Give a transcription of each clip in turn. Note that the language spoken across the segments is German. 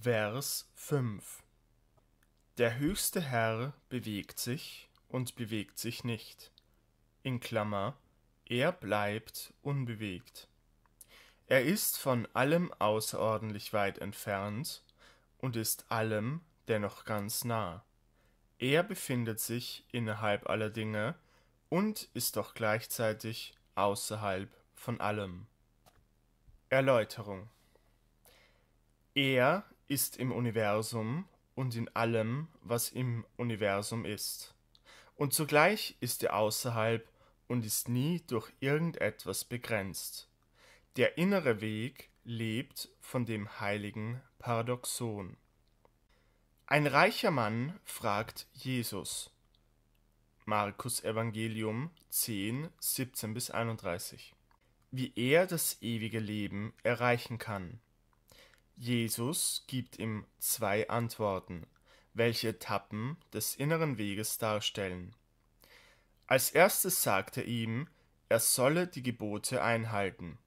Vers 5 Der höchste Herr bewegt sich und bewegt sich nicht. In Klammer, er bleibt unbewegt. Er ist von allem außerordentlich weit entfernt und ist allem dennoch ganz nah. Er befindet sich innerhalb aller Dinge und ist doch gleichzeitig außerhalb von allem. Erläuterung Er ist im Universum und in allem, was im Universum ist. Und zugleich ist er außerhalb und ist nie durch irgendetwas begrenzt. Der innere Weg lebt von dem heiligen Paradoxon. Ein reicher Mann fragt Jesus. Markus Evangelium 10, 17 bis 31. Wie er das ewige Leben erreichen kann. Jesus gibt ihm zwei Antworten, welche Etappen des inneren Weges darstellen. Als erstes sagt er ihm, er solle die Gebote einhalten.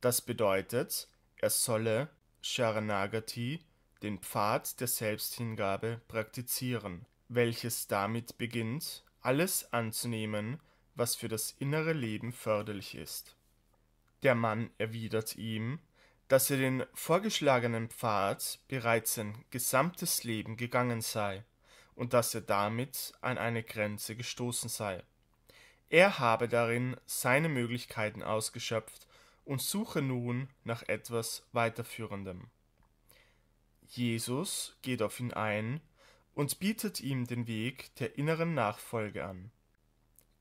Das bedeutet, er solle Sharanagati, den Pfad der Selbsthingabe, praktizieren, welches damit beginnt, alles anzunehmen, was für das innere Leben förderlich ist. Der Mann erwidert ihm, dass er den vorgeschlagenen Pfad bereits sein gesamtes Leben gegangen sei und dass er damit an eine Grenze gestoßen sei. Er habe darin seine Möglichkeiten ausgeschöpft und suche nun nach etwas weiterführendem. Jesus geht auf ihn ein und bietet ihm den Weg der inneren Nachfolge an.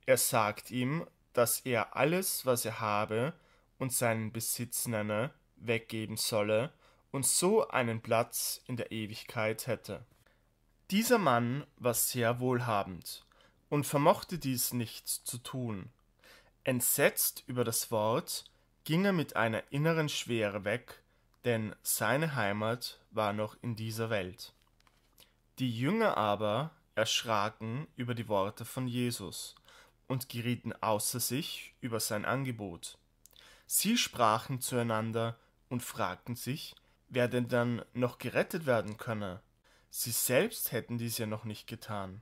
Er sagt ihm, dass er alles, was er habe und seinen Besitz nenne, weggeben solle und so einen Platz in der Ewigkeit hätte. Dieser Mann war sehr wohlhabend und vermochte dies nicht zu tun. Entsetzt über das Wort ging er mit einer inneren Schwere weg, denn seine Heimat war noch in dieser Welt. Die Jünger aber erschraken über die Worte von Jesus und gerieten außer sich über sein Angebot. Sie sprachen zueinander, und fragten sich, wer denn dann noch gerettet werden könne. Sie selbst hätten dies ja noch nicht getan.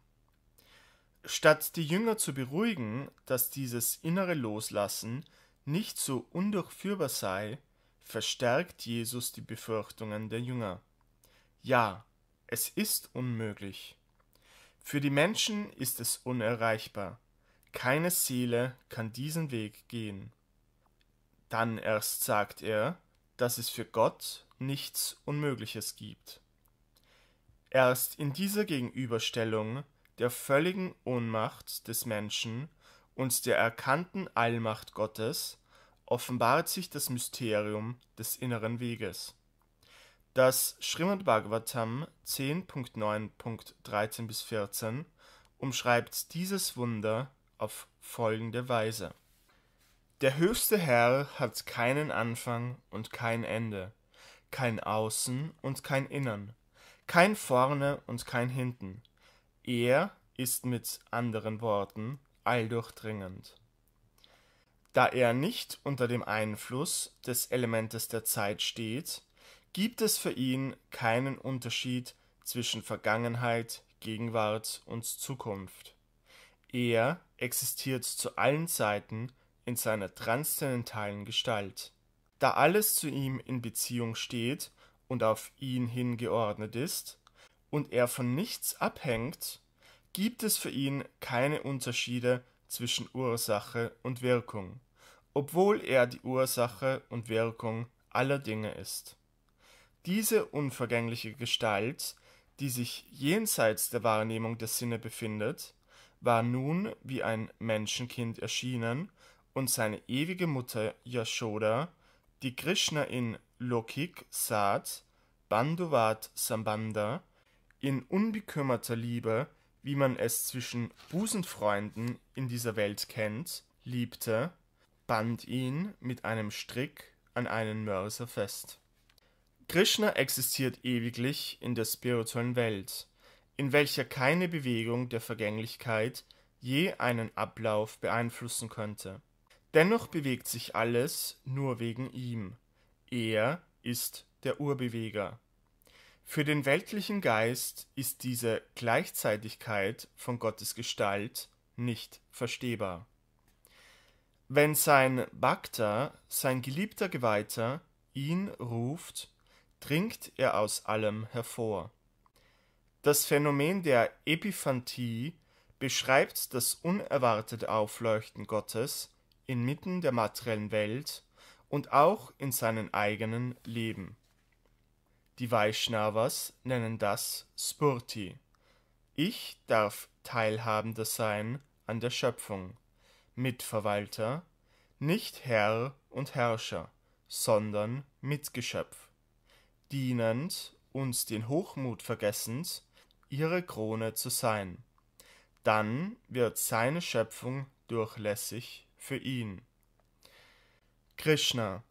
Statt die Jünger zu beruhigen, dass dieses innere Loslassen nicht so undurchführbar sei, verstärkt Jesus die Befürchtungen der Jünger. Ja, es ist unmöglich. Für die Menschen ist es unerreichbar. Keine Seele kann diesen Weg gehen. Dann erst sagt er, dass es für Gott nichts Unmögliches gibt. Erst in dieser Gegenüberstellung der völligen Ohnmacht des Menschen und der erkannten Allmacht Gottes offenbart sich das Mysterium des inneren Weges. Das Srimad Bhagavatam 10.9.13 14 umschreibt dieses Wunder auf folgende Weise. Der höchste Herr hat keinen Anfang und kein Ende, kein Außen und kein Innern, kein Vorne und kein Hinten. Er ist mit anderen Worten alldurchdringend. Da er nicht unter dem Einfluss des Elementes der Zeit steht, gibt es für ihn keinen Unterschied zwischen Vergangenheit, Gegenwart und Zukunft. Er existiert zu allen Zeiten in seiner transzendentalen Gestalt. Da alles zu ihm in Beziehung steht und auf ihn hingeordnet ist, und er von nichts abhängt, gibt es für ihn keine Unterschiede zwischen Ursache und Wirkung, obwohl er die Ursache und Wirkung aller Dinge ist. Diese unvergängliche Gestalt, die sich jenseits der Wahrnehmung der Sinne befindet, war nun wie ein Menschenkind erschienen und seine ewige Mutter Yashoda, die Krishna in Lokik Saat Banduvat Sambanda in unbekümmerter Liebe, wie man es zwischen Busenfreunden in dieser Welt kennt, liebte, band ihn mit einem Strick an einen Mörser fest. Krishna existiert ewiglich in der spirituellen Welt, in welcher keine Bewegung der Vergänglichkeit je einen Ablauf beeinflussen könnte. Dennoch bewegt sich alles nur wegen ihm. Er ist der Urbeweger. Für den weltlichen Geist ist diese Gleichzeitigkeit von Gottes Gestalt nicht verstehbar. Wenn sein Bhakta, sein geliebter Geweihter, ihn ruft, dringt er aus allem hervor. Das Phänomen der Epiphantie beschreibt das unerwartete Aufleuchten Gottes inmitten der materiellen Welt und auch in seinen eigenen Leben. Die Vaishnavas nennen das Spurti. Ich darf Teilhabender sein an der Schöpfung, Mitverwalter, nicht Herr und Herrscher, sondern Mitgeschöpf, dienend und den Hochmut vergessend, ihre Krone zu sein. Dann wird seine Schöpfung durchlässig für ihn. Krishna.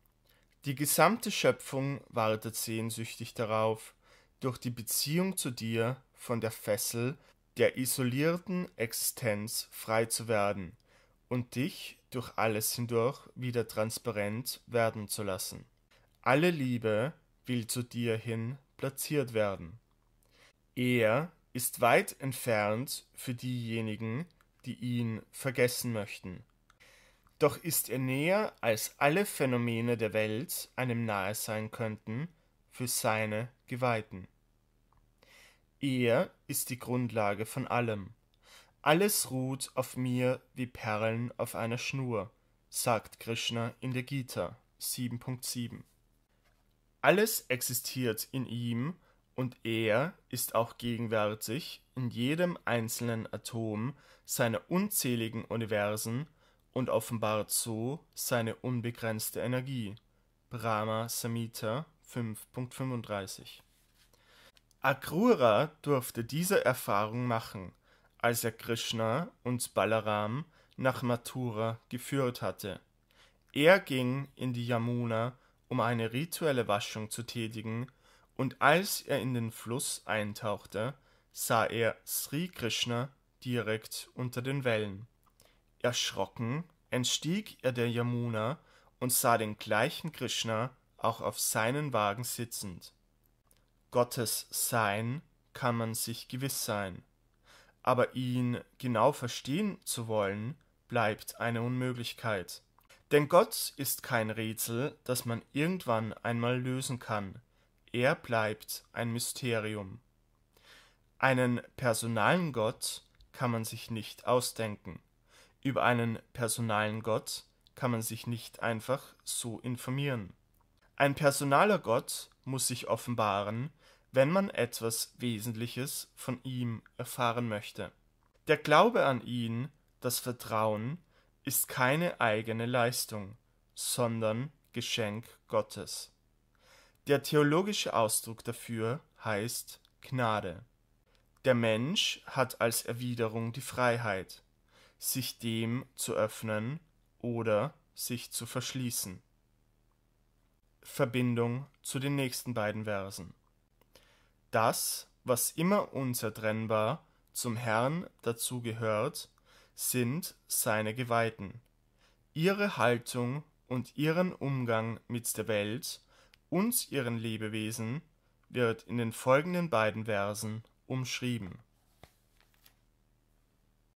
Die gesamte Schöpfung wartet sehnsüchtig darauf, durch die Beziehung zu dir von der Fessel der isolierten Existenz frei zu werden und dich durch alles hindurch wieder transparent werden zu lassen. Alle Liebe will zu dir hin platziert werden. Er ist weit entfernt für diejenigen, die ihn vergessen möchten doch ist er näher, als alle Phänomene der Welt einem nahe sein könnten, für seine Geweihten. Er ist die Grundlage von allem. Alles ruht auf mir wie Perlen auf einer Schnur, sagt Krishna in der Gita 7.7. Alles existiert in ihm und er ist auch gegenwärtig in jedem einzelnen Atom seiner unzähligen Universen und offenbart so seine unbegrenzte Energie (Brahma Samhita 5,35). Akrura durfte diese Erfahrung machen, als er Krishna und Balaram nach Mathura geführt hatte. Er ging in die Yamuna, um eine rituelle Waschung zu tätigen, und als er in den Fluss eintauchte, sah er Sri Krishna direkt unter den Wellen Erschrocken entstieg er der Yamuna und sah den gleichen Krishna auch auf seinen Wagen sitzend. Gottes Sein kann man sich gewiss sein, aber ihn genau verstehen zu wollen, bleibt eine Unmöglichkeit. Denn Gott ist kein Rätsel, das man irgendwann einmal lösen kann. Er bleibt ein Mysterium. Einen personalen Gott kann man sich nicht ausdenken. Über einen personalen Gott kann man sich nicht einfach so informieren. Ein personaler Gott muss sich offenbaren, wenn man etwas Wesentliches von ihm erfahren möchte. Der Glaube an ihn, das Vertrauen, ist keine eigene Leistung, sondern Geschenk Gottes. Der theologische Ausdruck dafür heißt Gnade. Der Mensch hat als Erwiderung die Freiheit, sich dem zu öffnen oder sich zu verschließen. Verbindung zu den nächsten beiden Versen. Das, was immer unzertrennbar zum Herrn dazu gehört, sind seine Geweihten. Ihre Haltung und ihren Umgang mit der Welt und ihren Lebewesen wird in den folgenden beiden Versen umschrieben.